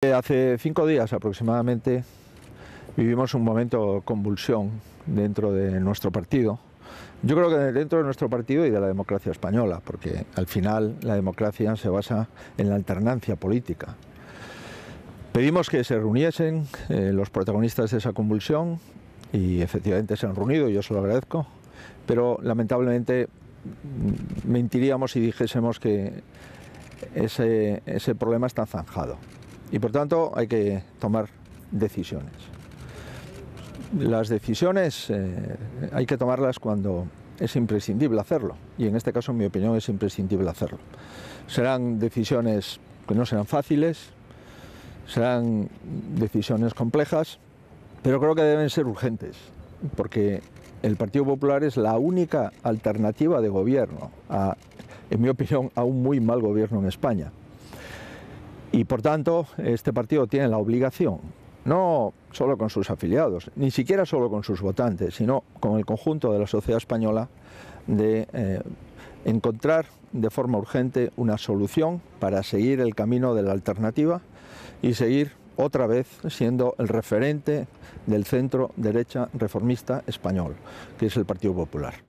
Eh, hace cinco días aproximadamente vivimos un momento de convulsión dentro de nuestro partido. Yo creo que dentro de nuestro partido y de la democracia española, porque al final la democracia se basa en la alternancia política. Pedimos que se reuniesen eh, los protagonistas de esa convulsión y efectivamente se han reunido, yo se lo agradezco, pero lamentablemente mentiríamos si dijésemos que ese problema está zanjado y por tanto hay que tomar decisiones. Las decisiones eh, hay que tomarlas cuando es imprescindible hacerlo y en este caso en mi opinión es imprescindible hacerlo. Serán decisiones que no serán fáciles, serán decisiones complejas, pero creo que deben ser urgentes porque el Partido Popular es la única alternativa de gobierno a, en mi opinión, a un muy mal gobierno en España. Y por tanto, este partido tiene la obligación, no solo con sus afiliados, ni siquiera solo con sus votantes, sino con el conjunto de la sociedad española, de eh, encontrar de forma urgente una solución para seguir el camino de la alternativa y seguir otra vez siendo el referente del centro derecha reformista español, que es el Partido Popular.